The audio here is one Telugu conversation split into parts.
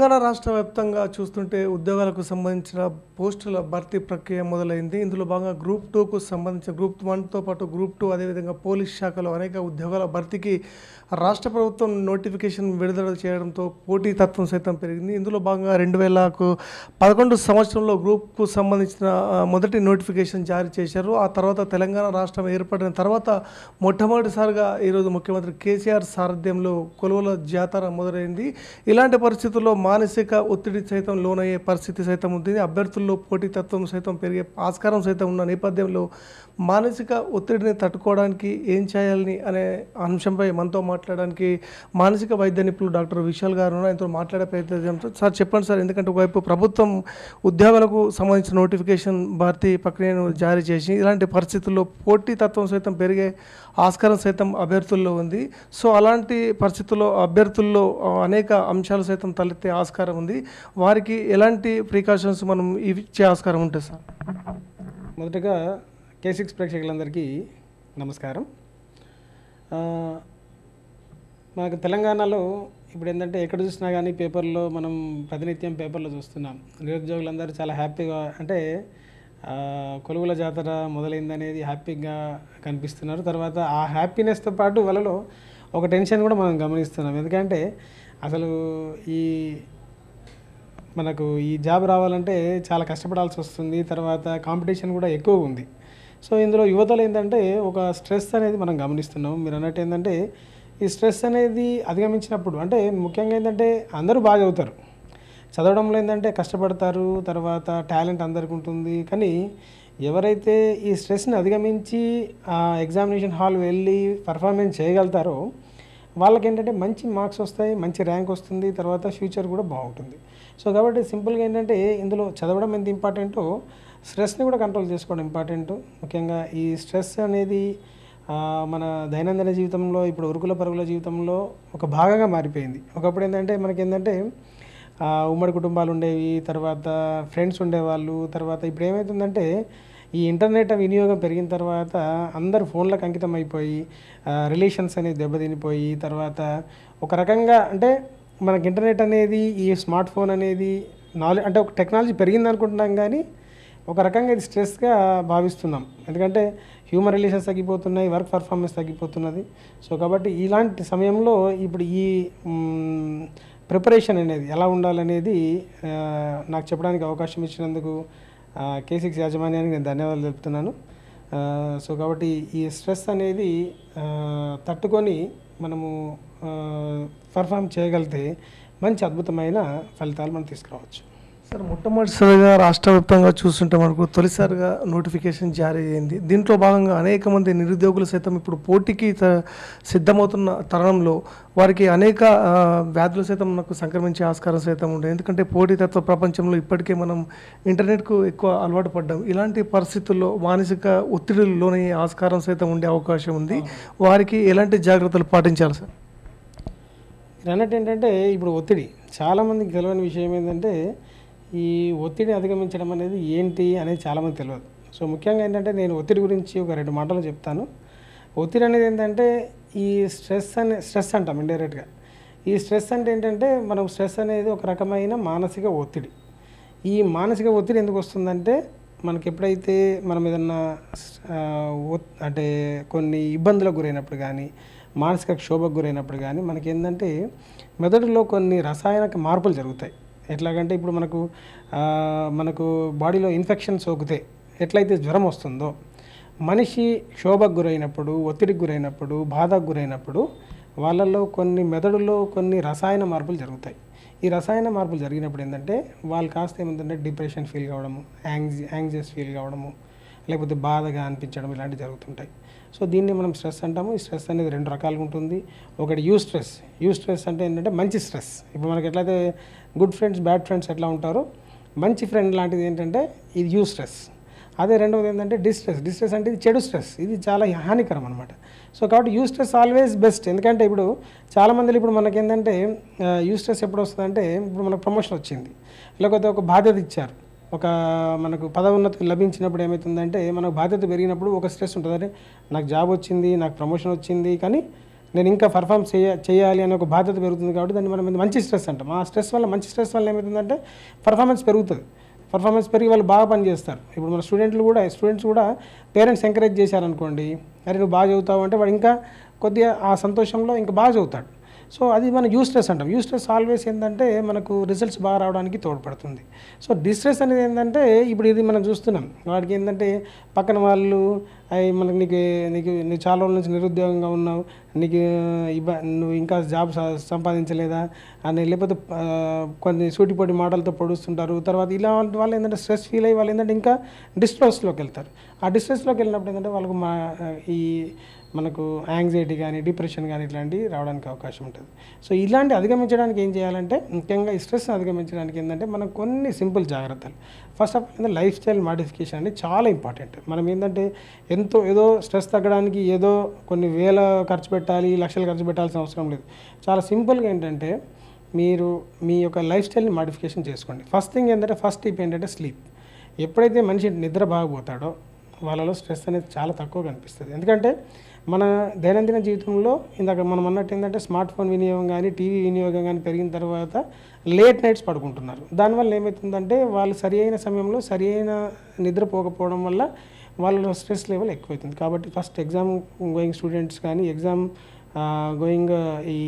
తెలంగాణ రాష్ట్ర వ్యాప్తంగా చూస్తుంటే ఉద్యోగాలకు సంబంధించిన పోస్టుల భర్తీ ప్రక్రియ మొదలైంది ఇందులో భాగంగా గ్రూప్ టూకు సంబంధించిన గ్రూప్ వన్తో పాటు గ్రూప్ టూ అదేవిధంగా పోలీస్ శాఖలో అనేక ఉద్యోగాల భర్తీకి రాష్ట్ర ప్రభుత్వం నోటిఫికేషన్ విడుదల చేయడంతో పోటీ తత్వం సైతం పెరిగింది ఇందులో భాగంగా రెండు వేలకు పదకొండు సంవత్సరంలో గ్రూప్కు సంబంధించిన మొదటి నోటిఫికేషన్ జారీ చేశారు ఆ తర్వాత తెలంగాణ రాష్ట్రం ఏర్పడిన తర్వాత మొట్టమొదటిసారిగా ఈరోజు ముఖ్యమంత్రి కేసీఆర్ సారథ్యంలో కొలువుల జాతర మొదలైంది ఇలాంటి పరిస్థితుల్లో మానసిక ఒత్తిడి సైతం లోనయ్యే పరిస్థితి సైతం ఉంది అభ్యర్థుల్లో పోటీతత్వం సైతం పెరిగే ఆస్కారం సైతం ఉన్న నేపథ్యంలో మానసిక ఒత్తిడిని తట్టుకోవడానికి ఏం చేయాలని అనే అంశంపై మనతో మాట్లాడడానికి మానసిక వైద్య నిపుణులు డాక్టర్ విశాల్ గారు ఆయనతో మాట్లాడే ప్రయత్నంతో సార్ చెప్పండి సార్ ఎందుకంటే ఒకవైపు ప్రభుత్వం ఉద్యోగాలకు సంబంధించిన నోటిఫికేషన్ భారతీయ ప్రక్రియను జారీ చేసి ఇలాంటి పరిస్థితుల్లో పోటీతత్వం సైతం పెరిగే ఆస్కారం సైతం అభ్యర్థుల్లో ఉంది సో అలాంటి పరిస్థితుల్లో అభ్యర్థుల్లో అనేక అంశాలు సైతం తలెత్తే ఆస్కారం ఉంది వారికి ఎలాంటి ప్రికాషన్స్ మనం ఇచ్చే ఆస్కారం ఉంటుంది సార్ మొదటగా కేసిక్స్ ప్రేక్షకులందరికీ నమస్కారం మనకు తెలంగాణలో ఇప్పుడు ఏంటంటే ఎక్కడ చూసినా కానీ పేపర్లో మనం ప్రతినిత్యం పేపర్లో చూస్తున్నాం నిరుద్యోగులందరూ చాలా హ్యాపీగా అంటే కొలువుల జాతర మొదలైందనేది హ్యాపీగా కనిపిస్తున్నారు తర్వాత ఆ హ్యాపీనెస్తో పాటు వాళ్ళలో ఒక టెన్షన్ కూడా మనం గమనిస్తున్నాం ఎందుకంటే అసలు ఈ మనకు ఈ జాబ్ రావాలంటే చాలా కష్టపడాల్సి వస్తుంది తర్వాత కాంపిటీషన్ కూడా ఎక్కువ ఉంది సో ఇందులో యువతలు ఏంటంటే ఒక స్ట్రెస్ అనేది మనం గమనిస్తున్నాం మీరు అన్నట్టు ఏంటంటే ఈ స్ట్రెస్ అనేది అధిగమించినప్పుడు అంటే ముఖ్యంగా ఏంటంటే అందరూ బాగా చదువుతారు చదవడంలో ఏంటంటే కష్టపడతారు తర్వాత టాలెంట్ అందరికి ఉంటుంది కానీ ఎవరైతే ఈ స్ట్రెస్ని అధిగమించి ఆ ఎగ్జామినేషన్ హాల్ వెళ్ళి పర్ఫార్మెన్స్ చేయగలుగుతారో వాళ్ళకి ఏంటంటే మంచి మార్క్స్ వస్తాయి మంచి ర్యాంక్ వస్తుంది తర్వాత ఫ్యూచర్ కూడా బాగుంటుంది సో కాబట్టి సింపుల్గా ఏంటంటే ఇందులో చదవడం ఎంత ఇంపార్టెంటో స్ట్రెస్ని కూడా కంట్రోల్ చేసుకోవడం ఇంపార్టెంట్ ముఖ్యంగా ఈ స్ట్రెస్ అనేది మన దైనందిన జీవితంలో ఇప్పుడు ఉరుకుల పరుగుల జీవితంలో ఒక భాగంగా మారిపోయింది ఒకప్పుడు ఏంటంటే మనకి ఏంటంటే ఉమ్మడి కుటుంబాలు ఉండేవి తర్వాత ఫ్రెండ్స్ ఉండేవాళ్ళు తర్వాత ఇప్పుడు ఏమవుతుందంటే ఈ ఇంటర్నెట్ వినియోగం పెరిగిన తర్వాత అందరు ఫోన్లకు అంకితం అయిపోయి రిలేషన్స్ అనేవి దెబ్బతినిపోయి తర్వాత ఒక రకంగా అంటే మనకి ఇంటర్నెట్ అనేది ఈ స్మార్ట్ ఫోన్ అనేది నాలెడ్జ్ అంటే ఒక టెక్నాలజీ పెరిగింది అనుకుంటున్నాం కానీ ఒక రకంగా ఇది స్ట్రెస్గా భావిస్తున్నాం ఎందుకంటే హ్యూమన్ రిలేషన్స్ తగ్గిపోతున్నాయి వర్క్ పర్ఫార్మెన్స్ తగ్గిపోతున్నది సో కాబట్టి ఇలాంటి సమయంలో ఇప్పుడు ఈ ప్రిపరేషన్ అనేది ఎలా ఉండాలనేది నాకు చెప్పడానికి అవకాశం ఇచ్చినందుకు కేసీక్స్ యాజమాన్యానికి నేను ధన్యవాదాలు తెలుపుతున్నాను సో కాబట్టి ఈ స్ట్రెస్ అనేది తట్టుకొని మనము పర్ఫామ్ చేయగలిగితే మంచి అద్భుతమైన ఫలితాలు మనం తీసుకురావచ్చు సార్ మొట్టమొదటిసారిగా రాష్ట్ర వ్యాప్తంగా చూస్తుంటే మనకు తొలిసారిగా నోటిఫికేషన్ జారీ అయింది దీంట్లో భాగంగా అనేక మంది నిరుద్యోగులు సైతం ఇప్పుడు పోటీకి సిద్ధమవుతున్న తరుణంలో వారికి అనేక వ్యాధులు సైతం మనకు సంక్రమించే ఆస్కారం సైతం ఉండే ఎందుకంటే పోటీతత్వ ప్రపంచంలో ఇప్పటికే మనం ఇంటర్నెట్కు ఎక్కువ అలవాటు పడ్డాం ఇలాంటి పరిస్థితుల్లో మానసిక ఒత్తిడిలోని ఆస్కారం సైతం ఉండే అవకాశం ఉంది వారికి ఎలాంటి జాగ్రత్తలు పాటించాలి సార్ అన్నట్టు ఏంటంటే ఇప్పుడు ఒత్తిడి చాలామందికి తెలియని విషయం ఏంటంటే ఈ ఒత్తిడి అధిగమించడం అనేది ఏంటి అనేది చాలామంది తెలియదు సో ముఖ్యంగా ఏంటంటే నేను ఒత్తిడి గురించి ఒక రెండు మాటలు చెప్తాను ఒత్తిడి అనేది ఏంటంటే ఈ స్ట్రెస్ అనే స్ట్రెస్ అంటాం ఇండైరెక్ట్గా ఈ స్ట్రెస్ అంటే ఏంటంటే మనం స్ట్రెస్ అనేది ఒక రకమైన మానసిక ఒత్తిడి ఈ మానసిక ఒత్తిడి ఎందుకు వస్తుందంటే మనకి ఎప్పుడైతే మనం ఏదన్నా అంటే కొన్ని ఇబ్బందులకు గురైనప్పుడు కానీ మానసిక క్షోభకు గురైనప్పుడు కానీ మనకి ఏంటంటే మెదడులో కొన్ని రసాయనక మార్పులు జరుగుతాయి ఎట్లాగంటే ఇప్పుడు మనకు మనకు బాడీలో ఇన్ఫెక్షన్ సోకితే ఎట్లయితే జ్వరం వస్తుందో మనిషి శోభకు గురైనప్పుడు ఒత్తిడికి గురైనప్పుడు బాధకు గురైనప్పుడు వాళ్ళల్లో కొన్ని మెదడులో కొన్ని రసాయన మార్పులు జరుగుతాయి ఈ రసాయన మార్పులు జరిగినప్పుడు ఏంటంటే వాళ్ళు కాస్త ఏముందంటే డిప్రెషన్ ఫీల్ కావడము యాంగ్జి యాంగ్జియస్ ఫీల్ కావడము లేకపోతే బాధగా అనిపించడం ఇలాంటివి జరుగుతుంటాయి సో దీన్ని మనం స్ట్రెస్ అంటాము ఈ స్ట్రెస్ అనేది రెండు రకాలుగా ఉంటుంది ఒకటి యూ స్ట్రెస్ యూ స్ట్రెస్ అంటే ఏంటంటే మంచి స్ట్రెస్ ఇప్పుడు మనకి ఎట్లయితే గుడ్ ఫ్రెండ్స్ బ్యాడ్ ఫ్రెండ్స్ ఎట్లా ఉంటారు మంచి ఫ్రెండ్ లాంటిది ఏంటంటే ఇది స్ట్రెస్ అదే రెండవది ఏంటంటే డిస్ట్రెస్ డిస్ట్రెస్ అంటే ఇది చెడు స్ట్రెస్ ఇది చాలా హానికరం అనమాట సో కాబట్టి యూ స్ట్రెస్ ఆల్వేస్ బెస్ట్ ఎందుకంటే ఇప్పుడు చాలామందిలో ఇప్పుడు మనకి ఏంటంటే యూ స్ట్రెస్ ఎప్పుడు వస్తుందంటే ఇప్పుడు మనకు ప్రమోషన్ వచ్చింది లేకపోతే ఒక బాధ్యత ఇచ్చారు ఒక మనకు పదోన్నతి లభించినప్పుడు ఏమవుతుందంటే మనకు బాధ్యత పెరిగినప్పుడు ఒక స్ట్రెస్ ఉంటుంది అంటే నాకు జాబ్ వచ్చింది నాకు ప్రమోషన్ వచ్చింది కానీ నేను ఇంకా పర్ఫామ్ చేయ చేయాలి అనే ఒక బాధ్యత పెరుగుతుంది కాబట్టి దాన్ని మనం మంచి స్ట్రెస్ అంటాం ఆ స్ట్రెస్ వల్ల మంచి స్ట్రెస్ వల్ల ఏమవుతుందంటే పర్ఫార్మెన్స్ పెరుగుతుంది పర్ఫార్మెన్స్ పెరిగి వాళ్ళు బాగా పనిచేస్తారు ఇప్పుడు మన స్టూడెంట్లు కూడా స్టూడెంట్స్ కూడా పేరెంట్స్ ఎంకరేజ్ చేశారనుకోండి అరే నువ్వు బాగా చదువుతావు అంటే వాడు ఇంకా కొద్దిగా ఆ సంతోషంలో ఇంకా బాగా చదువుతాడు సో అది మనం యూస్ట్రెస్ అంటాం యూస్ట్రెస్ ఆల్వేస్ ఏంటంటే మనకు రిజల్ట్స్ బాగా రావడానికి తోడ్పడుతుంది సో డిస్ట్రెస్ అనేది ఏంటంటే ఇప్పుడు ఇది మనం చూస్తున్నాం వాడికి ఏంటంటే పక్కన వాళ్ళు అవి మనకి నీకు నీకు నీకు చాలా రోజుల నుంచి నిరుద్యోగంగా ఉన్నావు నీకు ఇబ్బ నువ్వు ఇంకా జాబ్ సంపాదించలేదా అని లేకపోతే కొన్ని సూటిపోటి మాటలతో పొడుస్తుంటారు తర్వాత ఇలాంటి వాళ్ళు ఏంటంటే స్ట్రెస్ ఫీల్ అయ్యి వాళ్ళు ఏంటంటే ఇంకా డిస్ట్రెస్లోకి వెళ్తారు ఆ డిస్ట్రెస్లోకి వెళ్ళినప్పుడు ఏంటంటే వాళ్ళకు మా ఈ మనకు యాంగ్జైటీ కానీ డిప్రెషన్ కానీ ఇట్లాంటివి రావడానికి అవకాశం ఉంటుంది సో ఇలాంటి అధిగమించడానికి ఏం చేయాలంటే ముఖ్యంగా స్ట్రెస్ని అధిగమించడానికి ఏంటంటే మనం కొన్ని సింపుల్ జాగ్రత్తలు first of all lifestyle modification అనేది చాలా ఇంపార్టెంట్ మనం ఏంటంటే ఎంతో ఏదో స్ట్రెస్ తగ్గడానికి ఏదో కొన్ని వేల ఖర్చు పెట్టాలి లక్షలు ఖర్చు పెట్టాల్సిన అవసరం లేదు చాలా సింపుల్గా ఏంటంటే మీరు మీ యొక్క లైఫ్ స్టైల్ని మాడిఫికేషన్ చేసుకోండి ఫస్ట్ థింగ్ ఏంటంటే ఫస్ట్ టిప్ ఏంటంటే స్లీప్ ఎప్పుడైతే మనిషి నిద్ర బాగా పోతాడో వాళ్ళలో స్ట్రెస్ అనేది చాలా తక్కువ కనిపిస్తుంది ఎందుకంటే మన దైనందిన జీవితంలో ఇందాక మనం అన్నట్టు ఏంటంటే స్మార్ట్ ఫోన్ వినియోగం కానీ టీవీ వినియోగం కానీ పెరిగిన తర్వాత లేట్ నైట్స్ పడుకుంటున్నారు దానివల్ల ఏమవుతుందంటే వాళ్ళు సరి అయిన సమయంలో సరి అయిన నిద్రపోకపోవడం వల్ల వాళ్ళ స్ట్రెస్ లెవెల్ ఎక్కువైతుంది కాబట్టి ఫస్ట్ ఎగ్జామ్ గోయింగ్ స్టూడెంట్స్ కానీ ఎగ్జామ్ గోయింగ్ ఈ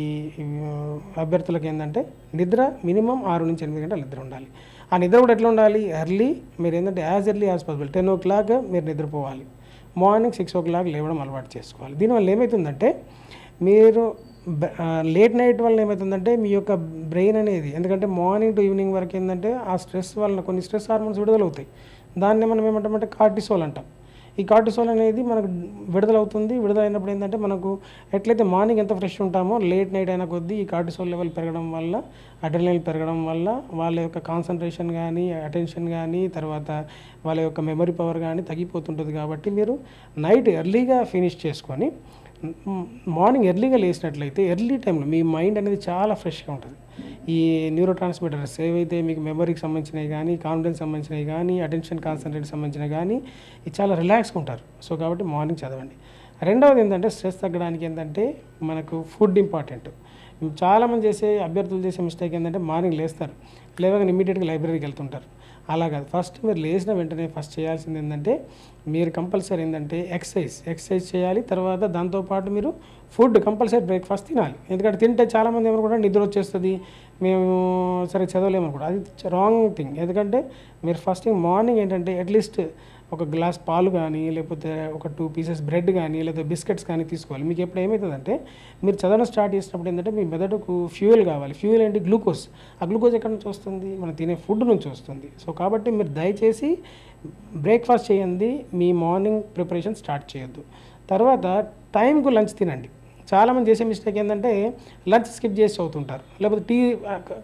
అభ్యర్థులకు ఏంటంటే నిద్ర మినిమం ఆరు నుంచి ఎనిమిది గంటల నిద్ర ఉండాలి ఆ నిద్ర కూడా ఎట్లా ఉండాలి ఎర్లీ మీరు ఏంటంటే as early as possible ten o'clock మీరు నిద్రపోవాలి మార్నింగ్ సిక్స్ ఓ క్లాక్ లేవడం అలవాటు చేసుకోవాలి దీనివల్ల ఏమవుతుందంటే మీరు లేట్ నైట్ వల్ల ఏమవుతుందంటే మీ యొక్క బ్రెయిన్ అనేది ఎందుకంటే మార్నింగ్ టు ఈవినింగ్ వరకు ఏంటంటే ఆ స్ట్రెస్ వలన కొన్ని స్ట్రెస్ హార్మోన్స్ విడుదలవుతాయి దాన్ని మనం ఏమంటామంటే కార్టిసోల్ అంటాం ఈ కార్టిసోల్ అనేది మనకు విడుదలవుతుంది విడుదలైనప్పుడు ఏంటంటే మనకు ఎట్లయితే మార్నింగ్ ఎంత ఫ్రెష్ ఉంటామో లేట్ నైట్ అయిన కొద్దీ ఈ కార్టిసోల్ లెవెల్ పెరగడం వల్ల అడ్రినల్ పెరగడం వల్ల వాళ్ళ యొక్క కాన్సన్ట్రేషన్ కానీ అటెన్షన్ కానీ తర్వాత వాళ్ళ యొక్క మెమరీ పవర్ కానీ తగ్గిపోతుంటుంది కాబట్టి మీరు నైట్ ఎర్లీగా ఫినిష్ చేసుకొని మార్నింగ్ ఎర్లీగా లేచినట్లయితే ఎర్లీ టైంలో మీ మైండ్ అనేది చాలా ఫ్రెష్గా ఉంటుంది ఈ న్యూరో ట్రాన్స్మిటర్స్ ఏవైతే మీకు మెమరీకి సంబంధించినవి కానీ కాన్ఫిడెన్స్ సంబంధించినవి కానీ అటెన్షన్ కాన్సన్ట్రేట్ సంబంధించినవి కానీ ఇది చాలా రిలాక్స్గా ఉంటారు సో కాబట్టి మార్నింగ్ చదవండి రెండవది ఏంటంటే స్ట్రెస్ తగ్గడానికి ఏంటంటే మనకు ఫుడ్ ఇంపార్టెంట్ చాలామంది చేసే అభ్యర్థులు చేసే మిస్టేక్ ఏంటంటే మార్నింగ్ లేస్తారు లేవగానే ఇమీడియట్గా లైబ్రరీకి వెళ్తుంటారు అలా కాదు ఫస్ట్ మీరు లేచిన వెంటనే ఫస్ట్ చేయాల్సింది ఏంటంటే మీరు కంపల్సరీ ఏంటంటే ఎక్సర్సైజ్ ఎక్సర్సైజ్ చేయాలి తర్వాత దాంతోపాటు మీరు ఫుడ్ కంపల్సరీ బ్రేక్ఫాస్ట్ తినాలి ఎందుకంటే తింటే చాలామంది ఏమనుకుంటారు నిద్ర వచ్చేస్తుంది మేము సరే చదవలేము కూడా అది రాంగ్ థింగ్ ఎందుకంటే మీరు ఫస్ట్ మార్నింగ్ ఏంటంటే అట్లీస్ట్ ఒక గ్లాస్ పాలు కానీ లేకపోతే ఒక టూ పీసెస్ బ్రెడ్ కానీ లేదా బిస్కెట్స్ కానీ తీసుకోవాలి మీకు ఎప్పుడు ఏమవుతుందంటే మీరు చదవడం స్టార్ట్ చేసినప్పుడు ఏంటంటే మీ మెదడుకు ఫ్యూయల్ కావాలి ఫ్యూయల్ ఏంటి గ్లూకోజ్ ఆ గ్లూకోజ్ ఎక్కడి నుంచి వస్తుంది మనం తినే ఫుడ్ నుంచి వస్తుంది సో కాబట్టి మీరు దయచేసి బ్రేక్ఫాస్ట్ చేయండి మీ మార్నింగ్ ప్రిపరేషన్ స్టార్ట్ చేయొద్దు తర్వాత టైంకు లంచ్ తినండి చాలామంది చేసే మిస్టేక్ ఏంటంటే లంచ్ స్కిప్ చేసి చదువుతుంటారు లేకపోతే టీ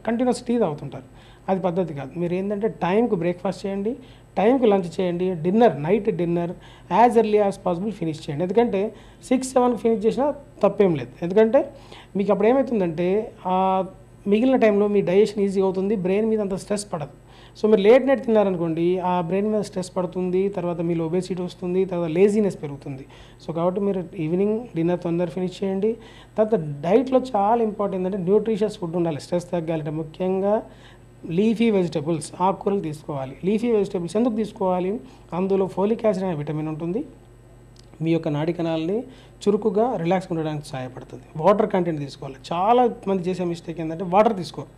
కంటిన్యూస్ టీ తాగుతుంటారు అది పద్ధతి కాదు మీరు ఏంటంటే టైంకు బ్రేక్ఫాస్ట్ చేయండి టైంకు లంచ్ చేయండి dinner night dinner as early as possible finish చేయండి ఎందుకంటే సిక్స్ సెవెన్కి ఫినిష్ చేసినా తప్పేం లేదు ఎందుకంటే మీకు అప్పుడు ఏమవుతుందంటే మిగిలిన టైంలో మీ డైజెషన్ ఈజీ అవుతుంది బ్రెయిన్ మీద అంత స్ట్రెస్ పడదు సో మీరు లేట్ నైట్ తిన్నారనుకోండి ఆ బ్రెయిన్ మీద స్ట్రెస్ పడుతుంది తర్వాత మీలో ఒబేసిటీ వస్తుంది తర్వాత లేజీనెస్ పెరుగుతుంది సో కాబట్టి మీరు ఈవినింగ్ డిన్నర్ తొందర ఫినిష్ చేయండి తర్వాత డైట్లో చాలా ఇంపార్టెంట్ అంటే న్యూట్రిషియస్ ఫుడ్ ఉండాలి స్ట్రెస్ తగ్గాలంటే ముఖ్యంగా లీఫీ వెజిటబుల్స్ ఆకుకూరలు తీసుకోవాలి లీఫీ వెజిటబుల్స్ ఎందుకు తీసుకోవాలి అందులో ఫోలిక్ యాసిడ్ అనే విటమిన్ ఉంటుంది మీ యొక్క నాడి కణాలని చురుకుగా రిలాక్స్ ఉండడానికి సహాయపడుతుంది వాటర్ కంటెంట్ తీసుకోవాలి చాలా మంది చేసే మిస్టేక్ ఏంటంటే వాటర్ తీసుకోరు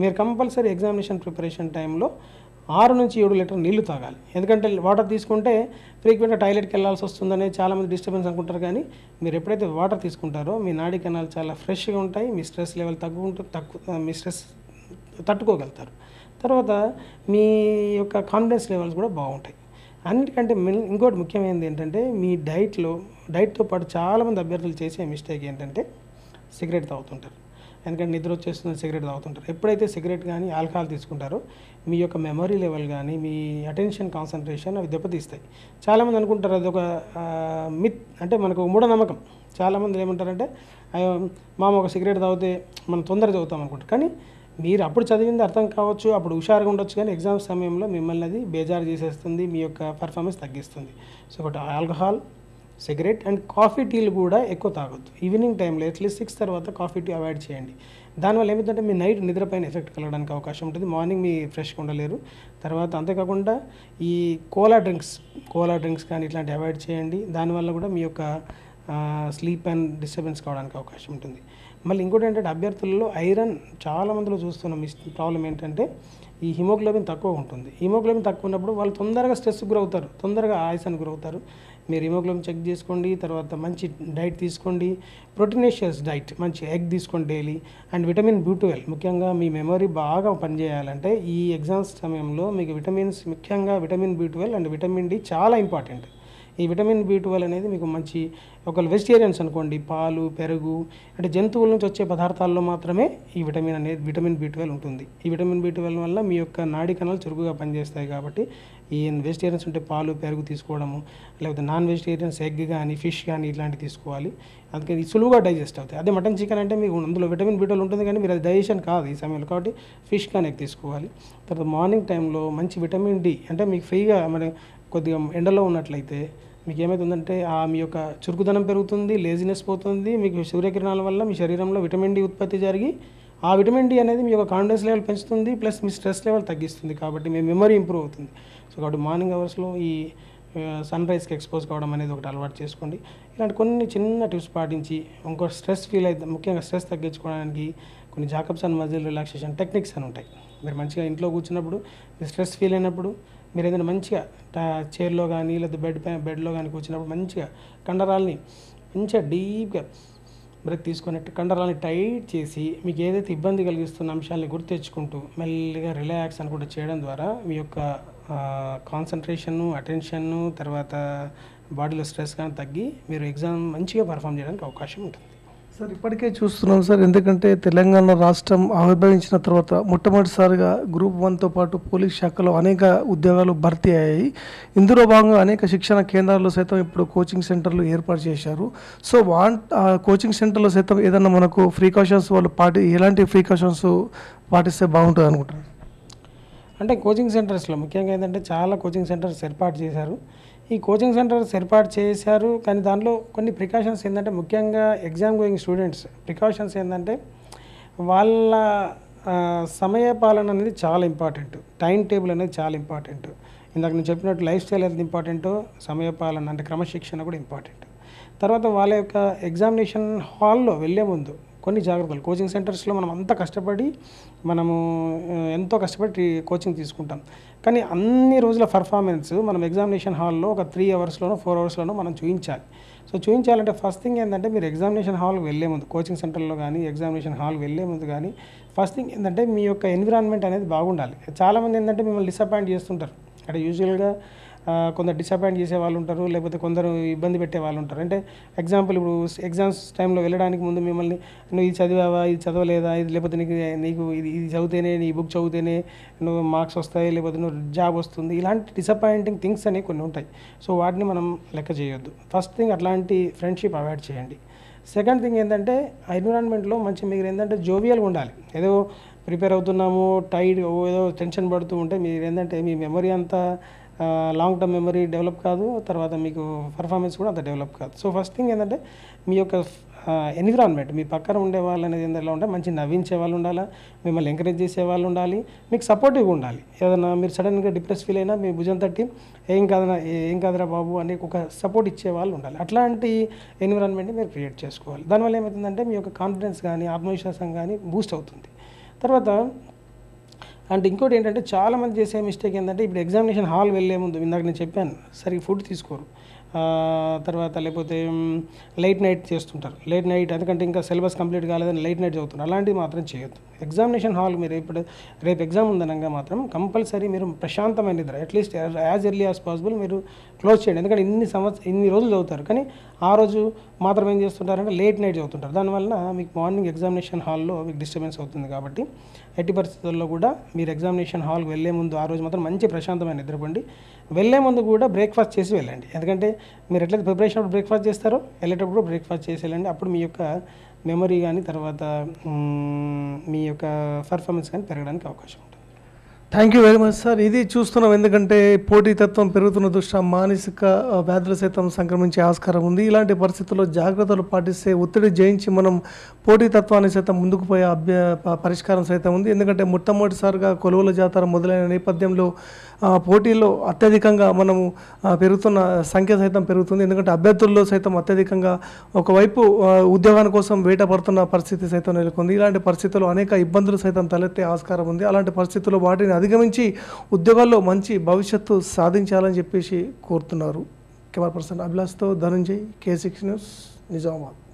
మీరు కంపల్సరీ ఎగ్జామినేషన్ ప్రిపరేషన్ టైంలో ఆరు నుంచి ఏడు లీటర్ నీళ్లు తాగాలి ఎందుకంటే వాటర్ తీసుకుంటే ఫ్రీక్వెంట్గా టాయిలెట్కి వెళ్ళాల్సి వస్తుందని చాలామంది డిస్టర్బెన్స్ అనుకుంటారు కానీ మీరు ఎప్పుడైతే వాటర్ తీసుకుంటారో మీ నాడి కెనాలు చాలా ఫ్రెష్గా ఉంటాయి మీ స్ట్రెస్ లెవెల్ తగ్గుకుంటూ తక్కువ మీ స్ట్రెస్ తట్టుకోగలుగుతారు తర్వాత మీ యొక్క కాన్ఫిడెన్స్ లెవెల్స్ కూడా బాగుంటాయి అన్నిటికంటే ఇంకోటి ముఖ్యమైనది ఏంటంటే మీ డైట్లో డైట్తో పాటు చాలామంది అభ్యర్థులు చేసే మిస్టేక్ ఏంటంటే సిగరెట్ తాగుతుంటారు ఎందుకంటే నిద్ర వచ్చేస్తుంది సిగరెట్ తాగుతుంటారు ఎప్పుడైతే సిగరెట్ కానీ ఆల్కహాల్ తీసుకుంటారో మీ యొక్క మెమరీ లెవెల్ కానీ మీ అటెన్షన్ కాన్సన్ట్రేషన్ అవి దెబ్బతీస్తాయి చాలామంది అనుకుంటారు అది ఒక మిత్ అంటే మనకు మూఢనమ్మకం చాలామంది ఏమంటారంటే మామ ఒక సిగరెట్ తాగితే మనం తొందరగా చదువుతాం అనుకుంటారు కానీ మీరు అప్పుడు చదివింది అర్థం కావచ్చు అప్పుడు హుషారుగా ఉండొచ్చు కానీ ఎగ్జామ్ సమయంలో మిమ్మల్ని అది బేజారు చేసేస్తుంది మీ యొక్క పర్ఫార్మెన్స్ తగ్గిస్తుంది సో ఒకటి ఆల్కహాల్ సిగరెట్ అండ్ కాఫీ టీలు కూడా ఎక్కువ తాగొద్దు ఈవినింగ్ టైంలో అట్లీస్ట్ సిక్స్ తర్వాత కాఫీ టీ అవాయిడ్ చేయండి దానివల్ల ఏమిటంటే మీ నైట్ నిద్రపైన ఎఫెక్ట్ కలగడానికి అవకాశం ఉంటుంది మార్నింగ్ మీ ఫ్రెష్గా ఉండలేరు తర్వాత అంతేకాకుండా ఈ కోలా డ్రింక్స్ కోలా డ్రింక్స్ కానీ ఇట్లాంటివి అవాయిడ్ చేయండి దానివల్ల కూడా మీ యొక్క స్లీప్ అండ్ డిస్టర్బెన్స్ కావడానికి అవకాశం ఉంటుంది మళ్ళీ ఇంకోటి ఏంటంటే అభ్యర్థులలో ఐరన్ చాలా మందిలో చూస్తున్నాం ప్రాబ్లం ఏంటంటే ఈ హిమోగ్లోబిన్ తక్కువ ఉంటుంది హిమోగ్లోబిన్ తక్కువ ఉన్నప్పుడు వాళ్ళు తొందరగా స్ట్రెస్ గురవుతారు తొందరగా ఆయాసానికి గురవుతారు మీరు హిమోగ్లోబిన్ చెక్ చేసుకోండి తర్వాత మంచి డైట్ తీసుకోండి ప్రోటీనేషియస్ డైట్ మంచి ఎగ్ తీసుకోండి daily and vitamin B twelve ముఖ్యంగా మీ మెమరీ బాగా పనిచేయాలంటే ఈ ఎగ్జామ్స్ సమయంలో మీకు విటమిన్స్ ముఖ్యంగా vitamin B twelve and vitamin D చాలా ఇంపార్టెంట్ ఈ విటమిన్ బి ట్వెల్వ్ అనేది మీకు మంచి ఒకవేళ వెజిటేరియన్స్ అనుకోండి పాలు పెరుగు అంటే జంతువుల నుంచి వచ్చే పదార్థాల్లో మాత్రమే ఈ విటమిన్ అనేది విటమిన్ బి ట్వెల్వ్ ఉంటుంది ఈ విటమిన్ బి ట్వెల్వ్ వల్ల మీ యొక్క నాడి కణాలు చురుకుగా పనిచేస్తాయి కాబట్టి ఈ వెజిటేరియన్స్ ఉంటే పాలు పెరుగు తీసుకోవడము లేకపోతే నాన్ వెజిటేరియన్స్ ఎగ్ కానీ ఫిష్ కానీ ఇలాంటివి తీసుకోవాలి అందుకని సులువుగా డైజెస్ట్ అవుతాయి అదే మటన్ చికెన్ అంటే మీకు అందులో విటమిన్ ట్వెల్వ్ ఉంటుంది కానీ మీరు అది డైజెషన్ కాదు ఈ సమయంలో కాబట్టి ఫిష్ కానీ తీసుకోవాలి తర్వాత మార్నింగ్ టైంలో మంచి విటమిన్ డి అంటే మీకు ఫ్రీగా మన కొద్దిగా ఎండలో ఉన్నట్లయితే మీకు ఏమవుతుందంటే మీ యొక్క చురుకుదనం పెరుగుతుంది లేజినెస్ పోతుంది మీకు సూర్యకిరణాల వల్ల మీ శరీరంలో విటమిన్ డి ఉత్పత్తి జరిగి ఆ విటమిన్ డి అనేది మీ యొక్క కాన్ఫిడెన్స్ లెవెల్ పెంచుతుంది ప్లస్ మీ స్ట్రెస్ లెవెల్ తగ్గిస్తుంది కాబట్టి మీ మెమరీ ఇంప్రూవ్ అవుతుంది సో కాబట్టి మార్నింగ్ అవర్స్లో ఈ సన్ రైజ్కి ఎక్స్పోజ్ కావడం అనేది ఒకటి అలవాటు చేసుకోండి ఇలాంటి కొన్ని చిన్న టిప్స్ పాటించి ఇంకో స్ట్రెస్ ఫీల్ అయితే ముఖ్యంగా స్ట్రెస్ తగ్గించుకోవడానికి కొన్ని Jacobs and muscle relaxation techniques అని ఉంటాయి మీరు మంచిగా ఇంట్లో కూర్చున్నప్పుడు స్ట్రెస్ ఫీల్ అయినప్పుడు మీరు ఏదైనా మంచిగా చైర్లో కానీ లేదా బెడ్ పైన బెడ్లో కానీ కూర్చున్నప్పుడు మంచిగా కండరాలని మంచిగా డీప్గా బ్రెత్ తీసుకున్నట్టు కండరాలని టైట్ చేసి మీకు ఏదైతే ఇబ్బంది కలిగిస్తున్న అంశాలని గుర్తెచ్చుకుంటూ మెల్లిగా రిలాక్స్ అనుకుంటూ చేయడం ద్వారా మీ యొక్క కాన్సన్ట్రేషన్ను అటెన్షన్ను తర్వాత బాడీలో స్ట్రెస్ కానీ తగ్గి మీరు ఎగ్జామ్ మంచిగా పర్ఫామ్ చేయడానికి అవకాశం ఉంటుంది సార్ ఇప్పటికే చూస్తున్నాం సార్ ఎందుకంటే తెలంగాణ రాష్ట్రం ఆవిర్భవించిన తర్వాత మొట్టమొదటిసారిగా గ్రూప్ వన్తో పాటు పోలీస్ శాఖలో అనేక ఉద్యోగాలు భర్తీ అయ్యాయి ఇందులో భాగంగా అనేక శిక్షణ కేంద్రాల్లో సైతం ఇప్పుడు కోచింగ్ సెంటర్లు ఏర్పాటు చేశారు సో వాంట్ కోచింగ్ సెంటర్లో సైతం ఏదన్నా మనకు ప్రికాషన్స్ వాళ్ళు పాటి ఎలాంటి ప్రికాషన్స్ పాటిస్తే బాగుంటుంది అనుకుంటారు అంటే కోచింగ్ సెంటర్స్లో ముఖ్యంగా ఏంటంటే చాలా కోచింగ్ సెంటర్స్ ఏర్పాటు చేశారు ఈ కోచింగ్ సెంటర్స్ ఏర్పాటు చేశారు కానీ దానిలో కొన్ని ప్రికాషన్స్ ఏంటంటే ముఖ్యంగా ఎగ్జామ్ గోయింగ్ స్టూడెంట్స్ ప్రికాషన్స్ ఏంటంటే వాళ్ళ సమయ పాలన అనేది చాలా ఇంపార్టెంట్ టైం టేబుల్ అనేది చాలా ఇంపార్టెంట్ ఇందాక నేను చెప్పినట్టు లైఫ్ స్టైల్ అనేది ఇంపార్టెంటో సమయ పాలన అంటే క్రమశిక్షణ కూడా ఇంపార్టెంట్ తర్వాత వాళ్ళ యొక్క ఎగ్జామినేషన్ హాల్లో వెళ్ళే ముందు కొన్ని జాగ్రత్తలు కోచింగ్ సెంటర్స్లో మనం అంత కష్టపడి మనము ఎంతో కష్టపడి కోచింగ్ తీసుకుంటాం కానీ అన్ని రోజుల పర్ఫార్మెన్స్ మనం ఎగ్జామినేషన్ హాల్లో ఒక త్రీ అవర్స్లోనో ఫోర్ అవర్స్లోనో మనం చూపించాలి సో చూపించాలంటే ఫస్ట్ థింగ్ ఏంటంటే మీరు ఎగ్జామినేషన్ హాల్కి వెళ్ళే ముందు కోచింగ్ సెంటర్లో కానీ ఎగ్జామినేషన్ హాల్ వెళ్ళే ముందు కానీ ఫస్ట్ థింగ్ ఏంటంటే మీ యొక్క ఎన్విరాన్మెంట్ అనేది బాగుండాలి చాలామంది ఏంటంటే మిమ్మల్ని డిసప్పాయింట్ చేస్తుంటారు అంటే యూజువల్గా కొందరు డిసప్పాయింట్ చేసే వాళ్ళు ఉంటారు లేకపోతే కొందరు ఇబ్బంది పెట్టే వాళ్ళు ఉంటారు అంటే ఎగ్జాంపుల్ ఇప్పుడు ఎగ్జామ్స్ టైంలో వెళ్ళడానికి ముందు మిమ్మల్ని నువ్వు ఇది చదివావా ఇది చదవలేదా ఇది లేకపోతే నీకు నీకు ఇది ఇది చదివితేనే నీ బుక్ చదివితేనే నువ్వు మార్క్స్ వస్తాయి లేకపోతే నువ్వు జాబ్ వస్తుంది ఇలాంటి డిసప్పాయింటింగ్ థింగ్స్ అనేవి కొన్ని ఉంటాయి సో వాటిని మనం లెక్క చేయొద్దు ఫస్ట్ థింగ్ అట్లాంటి ఫ్రెండ్షిప్ అవాయిడ్ చేయండి సెకండ్ థింగ్ ఏంటంటే ఎన్విరాన్మెంట్లో మంచి మీరు ఏంటంటే జోవియల్గా ఉండాలి ఏదో ప్రిపేర్ అవుతున్నాము టైడ్ ఏదో టెన్షన్ పడుతూ ఉంటే మీరు ఏంటంటే మీ మెమరీ అంతా లాంగ్ టర్మ్ మెమరీ డెవలప్ కాదు తర్వాత మీకు పర్ఫార్మెన్స్ కూడా అంత డెవలప్ కాదు సో ఫస్ట్ థింగ్ ఏంటంటే మీ యొక్క ఎన్విరాన్మెంట్ మీ పక్కన ఉండే వాళ్ళు అనేది ఎందులో ఉంటే మంచి నవ్వించే వాళ్ళు ఉండాలా మిమ్మల్ని ఎంకరేజ్ చేసే వాళ్ళు ఉండాలి మీకు సపోర్టివ్గా ఉండాలి ఏదైనా మీరు సడన్గా డిప్రెస్ ఫీల్ అయినా మీ భుజం తట్టి ఏం కాదనా ఏం కాదురా బాబు అనే ఒక సపోర్ట్ ఇచ్చే వాళ్ళు ఉండాలి అట్లాంటి ఎన్విరాన్మెంట్ని మీరు క్రియేట్ చేసుకోవాలి దానివల్ల ఏమవుతుందంటే మీ యొక్క కాన్ఫిడెన్స్ కానీ ఆత్మవిశ్వాసం కానీ బూస్ట్ అవుతుంది తర్వాత అండ్ ఇంకోటి ఏంటంటే చాలామంది చేసే మిస్టేక్ ఏంటంటే ఇప్పుడు ఎగ్జామినేషన్ హాల్ వెళ్ళే ముందు ఇందాక నేను చెప్పాను సరిగ్గా ఫుడ్ తీసుకోరు తర్వాత లేకపోతే లేట్ నైట్ చేస్తుంటారు లేట్ నైట్ ఎందుకంటే ఇంకా సిలబస్ కంప్లీట్ కాలేదని లేట్ నైట్ చదువుతున్నారు అలాంటివి మాత్రం చేయొద్దు ఎగ్జామినేషన్ హాల్ మీరు ఇప్పుడు రేపు ఎగ్జామ్ ఉందనగా మాత్రం కంపల్సరీ మీరు ప్రశాంతమైన నిద్ర at least as early as possible మీరు క్లోజ్ చేయండి ఎందుకంటే ఇన్ని సంవత్సరం ఇన్ని రోజులు చదువుతారు కానీ ఆ రోజు మాత్రం ఏం చేస్తుంటారంటే లేట్ నైట్ చదువుతుంటారు దానివల్ల మీకు మార్నింగ్ ఎగ్జామినేషన్ హాల్లో మీకు డిస్టర్బెన్స్ అవుతుంది కాబట్టి ఎట్టి పరిస్థితుల్లో కూడా మీరు ఎగ్జామినేషన్ హాల్కి వెళ్ళే ముందు ఆ రోజు మాత్రం మంచి ప్రశాంతమైన నిద్రపండి వెళ్ళే ముందు కూడా బ్రేక్ఫాస్ట్ చేసి వెళ్ళండి ఎందుకంటే మీరు ఎట్లయితే ప్రిపరేషన్ అప్పుడు బ్రేక్ఫాస్ట్ చేస్తారో వెళ్ళేటప్పుడు బ్రేక్ఫాస్ట్ చేసి వెళ్ళండి అప్పుడు మీ యొక్క మెమరీ కానీ తర్వాత మీ యొక్క పర్ఫార్మెన్స్ కానీ పెరగడానికి అవకాశం thank you very much sir ఇది చూస్తున్నాం ఎందుకంటే పోటీతత్వం పెరుగుతున్న దృష్ట్యా మానసిక వ్యాధుల సైతం సంక్రమించే ఆస్కారం ఉంది ఇలాంటి పరిస్థితుల్లో జాగ్రత్తలు పాటిస్తే ఒత్తిడి జయించి మనం పోటీతత్వాన్ని సైతం ముందుకు పోయే అభ్య పరిష్కారం సైతం ఉంది ఎందుకంటే మొట్టమొదటిసారిగా కొలువుల జాతర మొదలైన నేపథ్యంలో పోటీలో అత్యధికంగా మనము పెరుగుతున్న సంఖ్య సైతం పెరుగుతుంది ఎందుకంటే అభ్యర్థుల్లో సైతం అత్యధికంగా ఒకవైపు ఉద్యోగాల కోసం వేట పడుతున్న పరిస్థితి సైతం నెలకొంది ఇలాంటి పరిస్థితుల్లో అనేక ఇబ్బందులు సైతం తలెత్తే ఆస్కారం ఉంది అలాంటి పరిస్థితుల్లో వాటిని అధిగమించి ఉద్యోగాల్లో మంచి భవిష్యత్తు సాధించాలని చెప్పేసి కోరుతున్నారు కెమెరా పర్సన్ అభిలాష్తో ధనంజయ్ కేసిక్స్ న్యూస్ నిజామాబాద్